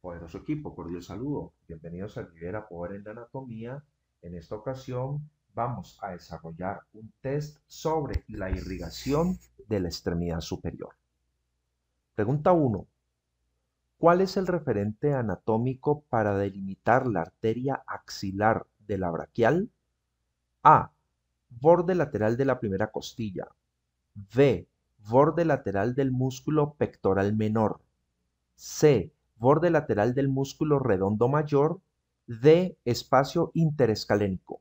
Poderoso equipo, cordial saludo. Bienvenidos a Poder en la Anatomía. En esta ocasión vamos a desarrollar un test sobre la irrigación de la extremidad superior. Pregunta 1. ¿Cuál es el referente anatómico para delimitar la arteria axilar de la braquial? A. Borde lateral de la primera costilla. B. Borde lateral del músculo pectoral menor. C borde lateral del músculo redondo mayor, de espacio interescalénico.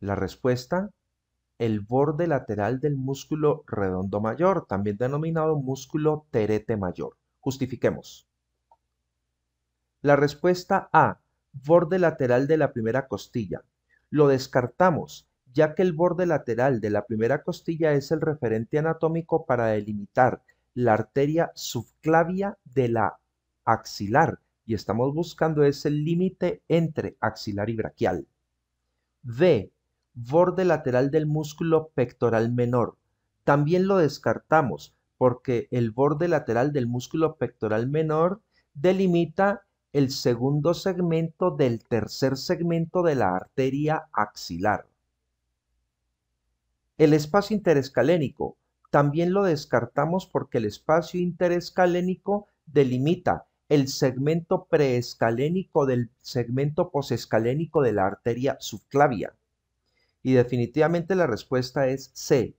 La respuesta, el borde lateral del músculo redondo mayor, también denominado músculo terete mayor. Justifiquemos. La respuesta A, borde lateral de la primera costilla. Lo descartamos ya que el borde lateral de la primera costilla es el referente anatómico para delimitar la arteria subclavia de la axilar y estamos buscando ese límite entre axilar y braquial. b. Borde lateral del músculo pectoral menor. También lo descartamos porque el borde lateral del músculo pectoral menor delimita el segundo segmento del tercer segmento de la arteria axilar. El espacio interescalénico también lo descartamos porque el espacio interescalénico delimita el segmento preescalénico del segmento posescalénico de la arteria subclavia. Y definitivamente la respuesta es C.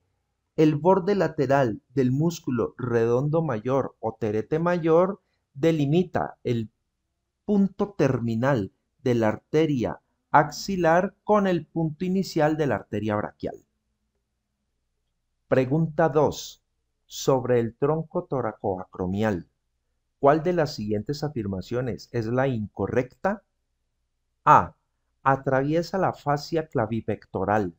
El borde lateral del músculo redondo mayor o terete mayor delimita el punto terminal de la arteria axilar con el punto inicial de la arteria braquial. Pregunta 2. Sobre el tronco toracoacromial, ¿cuál de las siguientes afirmaciones es la incorrecta? A. Atraviesa la fascia clavipectoral.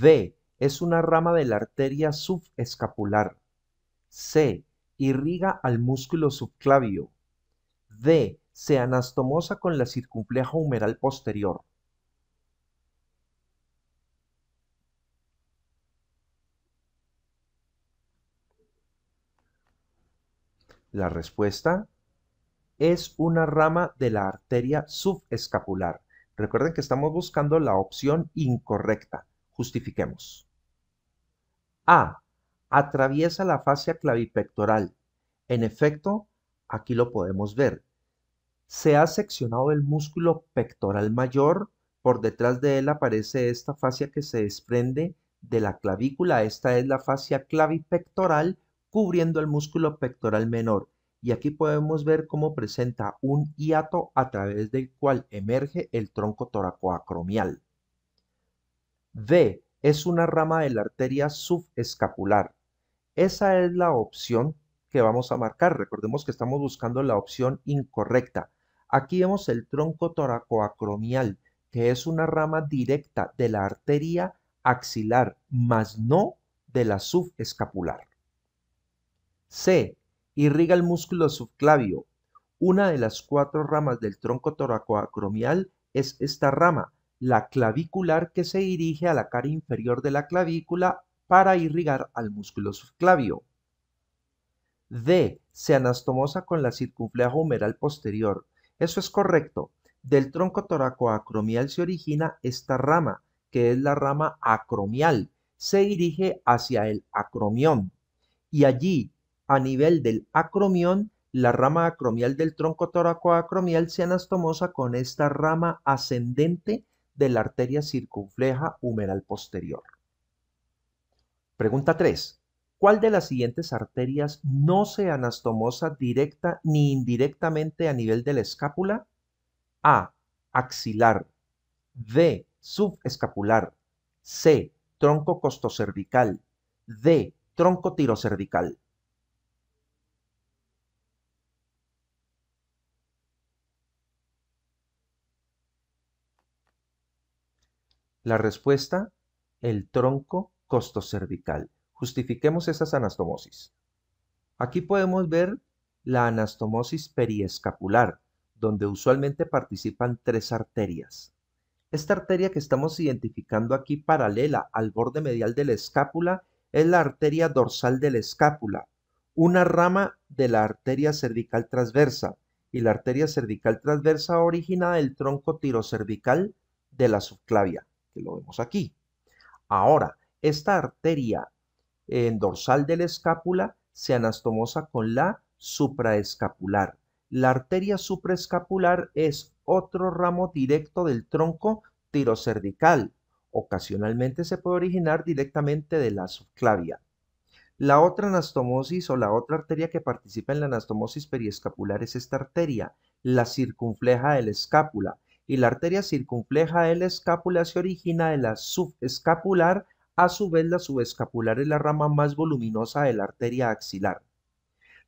B. Es una rama de la arteria subescapular. C. Irriga al músculo subclavio. D. Se anastomosa con la circunfleja humeral posterior. La respuesta es una rama de la arteria subescapular. Recuerden que estamos buscando la opción incorrecta. Justifiquemos. A. Atraviesa la fascia clavipectoral. En efecto, aquí lo podemos ver. Se ha seccionado el músculo pectoral mayor. Por detrás de él aparece esta fascia que se desprende de la clavícula. Esta es la fascia clavipectoral cubriendo el músculo pectoral menor y aquí podemos ver cómo presenta un hiato a través del cual emerge el tronco toracoacromial. D. Es una rama de la arteria subescapular. Esa es la opción que vamos a marcar. Recordemos que estamos buscando la opción incorrecta. Aquí vemos el tronco toracoacromial, que es una rama directa de la arteria axilar, más no de la subescapular. C. Irriga el músculo subclavio. Una de las cuatro ramas del tronco toracoacromial es esta rama, la clavicular que se dirige a la cara inferior de la clavícula para irrigar al músculo subclavio. D. Se anastomosa con la circunfleja humeral posterior. Eso es correcto. Del tronco toracoacromial se origina esta rama, que es la rama acromial. Se dirige hacia el acromión. Y allí, a nivel del acromión, la rama acromial del tronco toracoacromial se anastomosa con esta rama ascendente de la arteria circunfleja humeral posterior. Pregunta 3. ¿Cuál de las siguientes arterias no se anastomosa directa ni indirectamente a nivel de la escápula? A. Axilar. B. Subescapular. C. Tronco costocervical. D. Tronco tirocervical. La respuesta, el tronco costocervical. Justifiquemos esas anastomosis. Aquí podemos ver la anastomosis periescapular, donde usualmente participan tres arterias. Esta arteria que estamos identificando aquí paralela al borde medial de la escápula es la arteria dorsal de la escápula, una rama de la arteria cervical transversa, y la arteria cervical transversa origina del tronco tirocervical de la subclavia lo vemos aquí. Ahora, esta arteria eh, dorsal de la escápula se anastomosa con la supraescapular. La arteria supraescapular es otro ramo directo del tronco tirocervical. Ocasionalmente se puede originar directamente de la subclavia. La otra anastomosis o la otra arteria que participa en la anastomosis periescapular es esta arteria, la circunfleja de la escápula y la arteria circunfleja de la escápula se origina de la subescapular, a su vez la subescapular es la rama más voluminosa de la arteria axilar.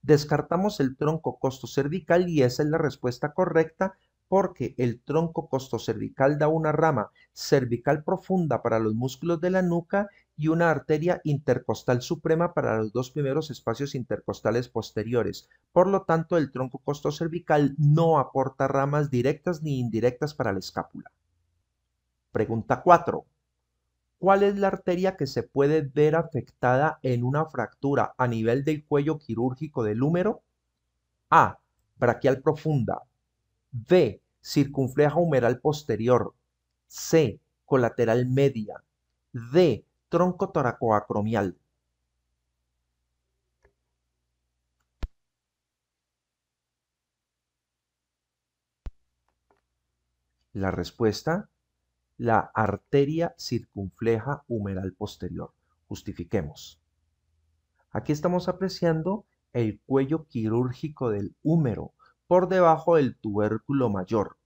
Descartamos el tronco costocervical y esa es la respuesta correcta porque el tronco costocervical da una rama cervical profunda para los músculos de la nuca y una arteria intercostal suprema para los dos primeros espacios intercostales posteriores. Por lo tanto, el tronco costocervical no aporta ramas directas ni indirectas para la escápula. Pregunta 4. ¿Cuál es la arteria que se puede ver afectada en una fractura a nivel del cuello quirúrgico del húmero? A. Braquial profunda. B circunfleja humeral posterior, C, colateral media, D, tronco toracoacromial. La respuesta, la arteria circunfleja humeral posterior. Justifiquemos. Aquí estamos apreciando el cuello quirúrgico del húmero, por debajo del tubérculo mayor.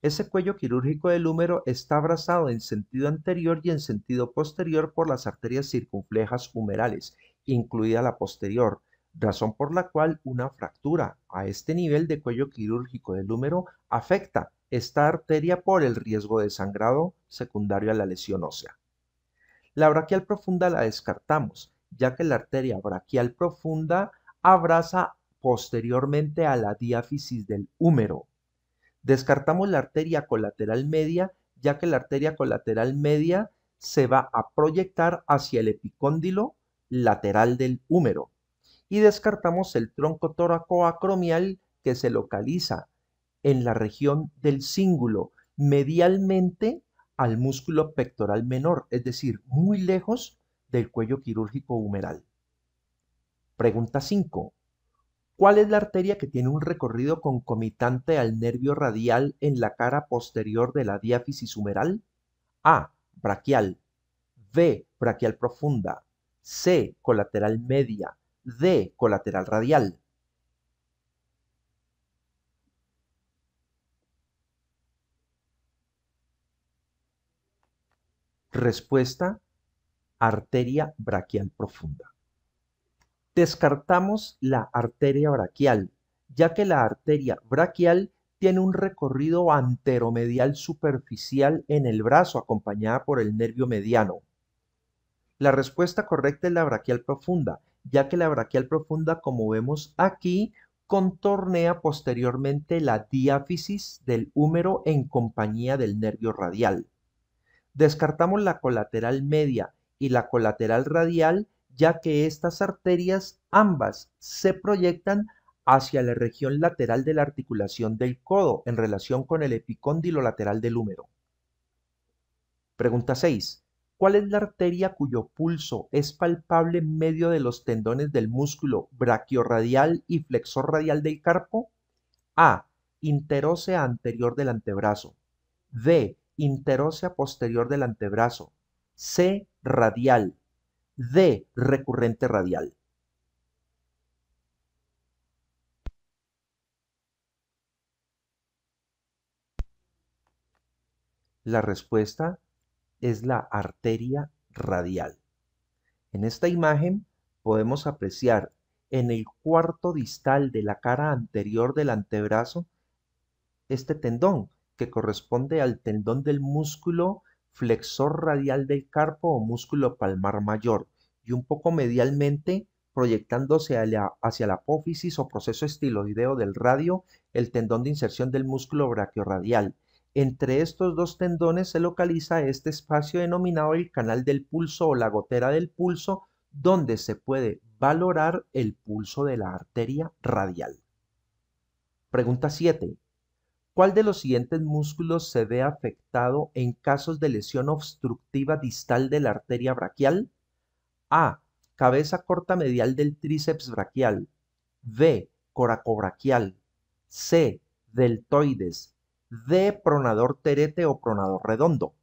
Ese cuello quirúrgico del húmero está abrazado en sentido anterior y en sentido posterior por las arterias circunflejas humerales, incluida la posterior, razón por la cual una fractura a este nivel de cuello quirúrgico del húmero afecta esta arteria por el riesgo de sangrado secundario a la lesión ósea. La braquial profunda la descartamos, ya que la arteria braquial profunda abraza posteriormente a la diáfisis del húmero. Descartamos la arteria colateral media, ya que la arteria colateral media se va a proyectar hacia el epicóndilo lateral del húmero. Y descartamos el tronco toracoacromial que se localiza en la región del cíngulo, medialmente al músculo pectoral menor, es decir, muy lejos del cuello quirúrgico humeral. Pregunta 5. ¿Cuál es la arteria que tiene un recorrido concomitante al nervio radial en la cara posterior de la diáfisis humeral? A. Braquial. B. Braquial profunda. C. Colateral media. D. Colateral radial. Respuesta. Arteria braquial profunda. Descartamos la arteria braquial, ya que la arteria braquial tiene un recorrido anteromedial superficial en el brazo acompañada por el nervio mediano. La respuesta correcta es la braquial profunda, ya que la braquial profunda, como vemos aquí, contornea posteriormente la diáfisis del húmero en compañía del nervio radial. Descartamos la colateral media y la colateral radial ya que estas arterias ambas se proyectan hacia la región lateral de la articulación del codo en relación con el epicóndilo lateral del húmero. Pregunta 6. ¿Cuál es la arteria cuyo pulso es palpable en medio de los tendones del músculo brachioradial y flexor radial del carpo? A. Interósea anterior del antebrazo. B. Interósea posterior del antebrazo. C. Radial de recurrente radial. La respuesta es la arteria radial. En esta imagen podemos apreciar en el cuarto distal de la cara anterior del antebrazo este tendón que corresponde al tendón del músculo flexor radial del carpo o músculo palmar mayor y un poco medialmente proyectándose hacia la, apófisis o proceso estiloideo del radio, el tendón de inserción del músculo brachioradial. Entre estos dos tendones se localiza este espacio denominado el canal del pulso o la gotera del pulso, donde se puede valorar el pulso de la arteria radial. Pregunta 7. ¿Cuál de los siguientes músculos se ve afectado en casos de lesión obstructiva distal de la arteria braquial? A. Cabeza corta medial del tríceps braquial. B. Coracobraquial. C. Deltoides. D. Pronador terete o pronador redondo.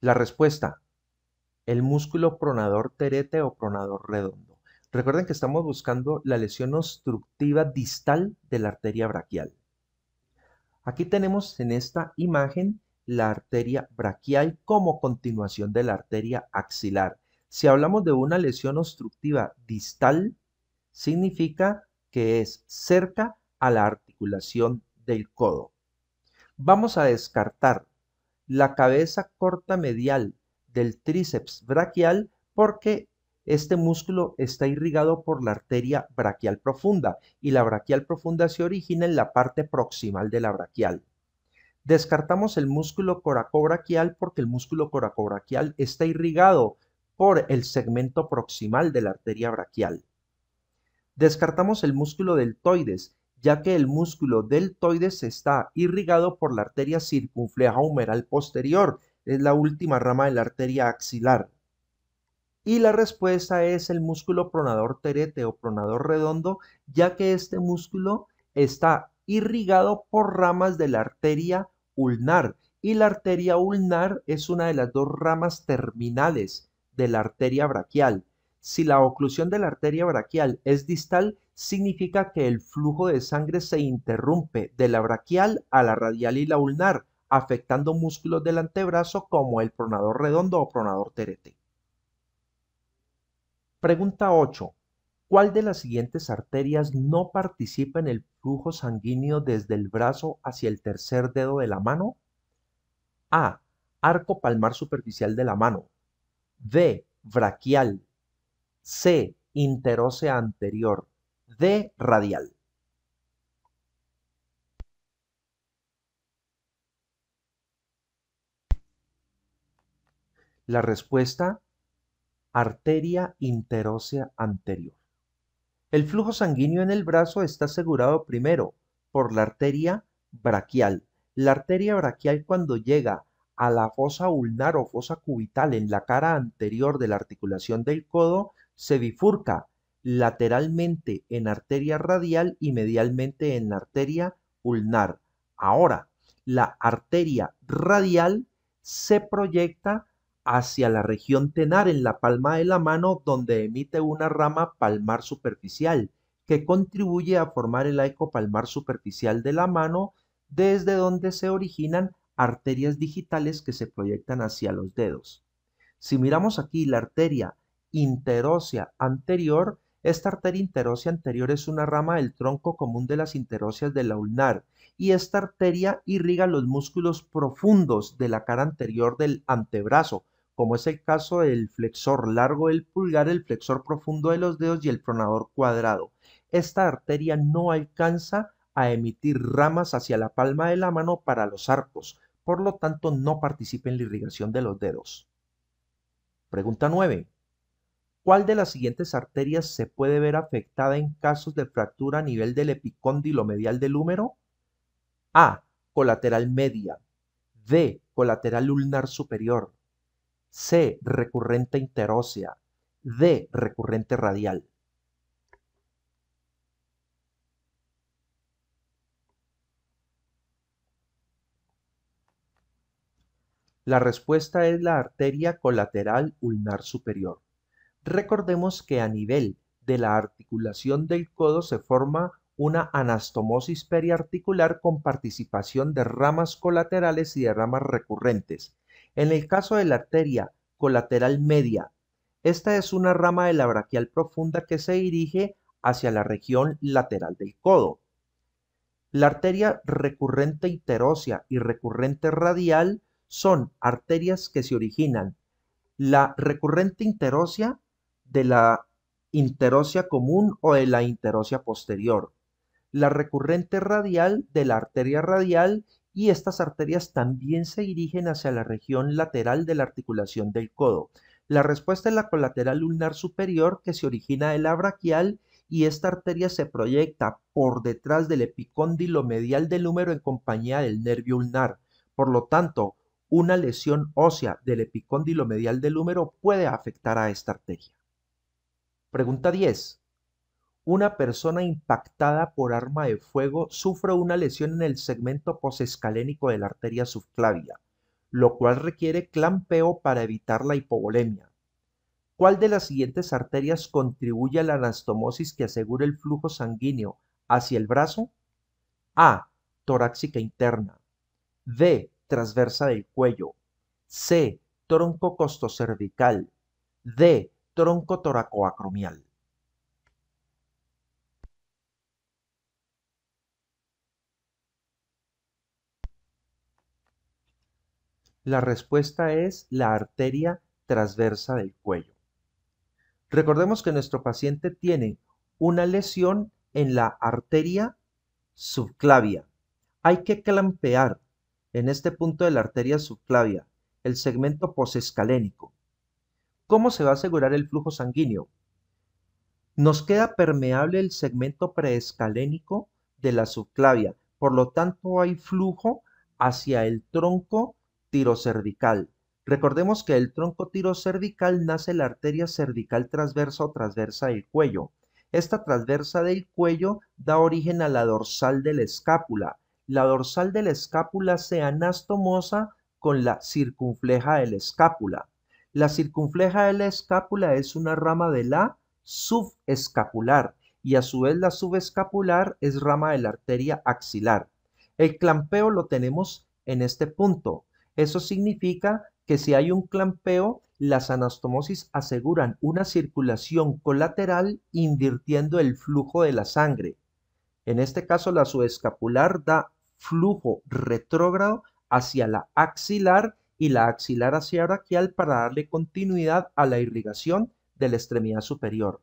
La respuesta el músculo pronador terete o pronador redondo. Recuerden que estamos buscando la lesión obstructiva distal de la arteria braquial. Aquí tenemos en esta imagen la arteria braquial como continuación de la arteria axilar. Si hablamos de una lesión obstructiva distal, significa que es cerca a la articulación del codo. Vamos a descartar la cabeza corta medial del tríceps braquial porque este músculo está irrigado por la arteria braquial profunda y la braquial profunda se origina en la parte proximal de la braquial. Descartamos el músculo coracobraquial porque el músculo coracobraquial está irrigado por el segmento proximal de la arteria braquial. Descartamos el músculo deltoides, ya que el músculo deltoides está irrigado por la arteria circunfleja humeral posterior es la última rama de la arteria axilar. Y la respuesta es el músculo pronador terete o pronador redondo, ya que este músculo está irrigado por ramas de la arteria ulnar. Y la arteria ulnar es una de las dos ramas terminales de la arteria braquial. Si la oclusión de la arteria braquial es distal, significa que el flujo de sangre se interrumpe de la braquial a la radial y la ulnar, afectando músculos del antebrazo como el pronador redondo o pronador terete. Pregunta 8. ¿Cuál de las siguientes arterias no participa en el flujo sanguíneo desde el brazo hacia el tercer dedo de la mano? A. Arco palmar superficial de la mano. B. Braquial. C. Interósea anterior. D. Radial. La respuesta, arteria interósea anterior. El flujo sanguíneo en el brazo está asegurado primero por la arteria braquial. La arteria braquial cuando llega a la fosa ulnar o fosa cubital en la cara anterior de la articulación del codo se bifurca lateralmente en arteria radial y medialmente en arteria ulnar. Ahora, la arteria radial se proyecta hacia la región tenar en la palma de la mano donde emite una rama palmar superficial que contribuye a formar el arco palmar superficial de la mano desde donde se originan arterias digitales que se proyectan hacia los dedos. Si miramos aquí la arteria interósea anterior, esta arteria interósea anterior es una rama del tronco común de las interóseas de la ulnar y esta arteria irriga los músculos profundos de la cara anterior del antebrazo, como es el caso del flexor largo del pulgar, el flexor profundo de los dedos y el pronador cuadrado. Esta arteria no alcanza a emitir ramas hacia la palma de la mano para los arcos, por lo tanto no participa en la irrigación de los dedos. Pregunta 9. ¿Cuál de las siguientes arterias se puede ver afectada en casos de fractura a nivel del epicóndilo medial del húmero? A. Colateral media. B. Colateral ulnar superior. C. Recurrente interósea. D. Recurrente radial. La respuesta es la arteria colateral ulnar superior. Recordemos que a nivel de la articulación del codo se forma una anastomosis periarticular con participación de ramas colaterales y de ramas recurrentes, en el caso de la arteria colateral media, esta es una rama de la braquial profunda que se dirige hacia la región lateral del codo. La arteria recurrente interósea y recurrente radial son arterias que se originan. La recurrente interósea de la interósea común o de la interósea posterior. La recurrente radial de la arteria radial y estas arterias también se dirigen hacia la región lateral de la articulación del codo. La respuesta es la colateral ulnar superior que se origina de la braquial y esta arteria se proyecta por detrás del epicóndilo medial del húmero en compañía del nervio ulnar. Por lo tanto, una lesión ósea del epicóndilo medial del húmero puede afectar a esta arteria. Pregunta 10 una persona impactada por arma de fuego sufre una lesión en el segmento posescalénico de la arteria subclavia, lo cual requiere clampeo para evitar la hipovolemia. ¿Cuál de las siguientes arterias contribuye a la anastomosis que asegura el flujo sanguíneo hacia el brazo? A. Torácica interna. B. Transversa del cuello. C. Tronco costocervical. D. Tronco toracoacromial. La respuesta es la arteria transversa del cuello. Recordemos que nuestro paciente tiene una lesión en la arteria subclavia. Hay que clampear en este punto de la arteria subclavia, el segmento posescalénico. ¿Cómo se va a asegurar el flujo sanguíneo? Nos queda permeable el segmento preescalénico de la subclavia, por lo tanto hay flujo hacia el tronco cervical Recordemos que el tronco tirocervical nace la arteria cervical transversa o transversa del cuello. Esta transversa del cuello da origen a la dorsal de la escápula. La dorsal de la escápula se anastomosa con la circunfleja de la escápula. La circunfleja de la escápula es una rama de la subescapular y a su vez la subescapular es rama de la arteria axilar. El clampeo lo tenemos en este punto. Eso significa que si hay un clampeo, las anastomosis aseguran una circulación colateral invirtiendo el flujo de la sangre. En este caso, la subescapular da flujo retrógrado hacia la axilar y la axilar hacia braquial para darle continuidad a la irrigación de la extremidad superior.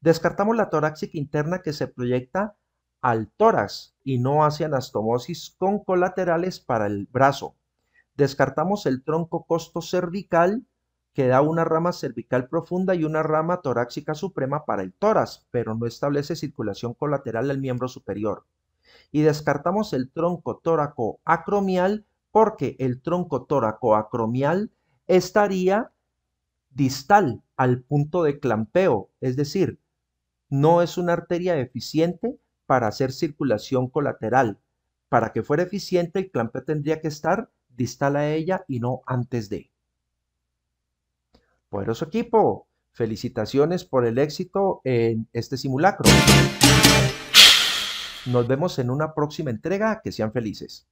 Descartamos la torácica interna que se proyecta al tórax y no hacia anastomosis con colaterales para el brazo. Descartamos el tronco costo cervical, que da una rama cervical profunda y una rama torácica suprema para el tórax, pero no establece circulación colateral al miembro superior. Y descartamos el tronco tóraco acromial, porque el tronco tóraco acromial estaría distal al punto de clampeo, es decir, no es una arteria eficiente para hacer circulación colateral. Para que fuera eficiente, el clampeo tendría que estar distala a ella y no antes de. Poderoso equipo, felicitaciones por el éxito en este simulacro. Nos vemos en una próxima entrega, que sean felices.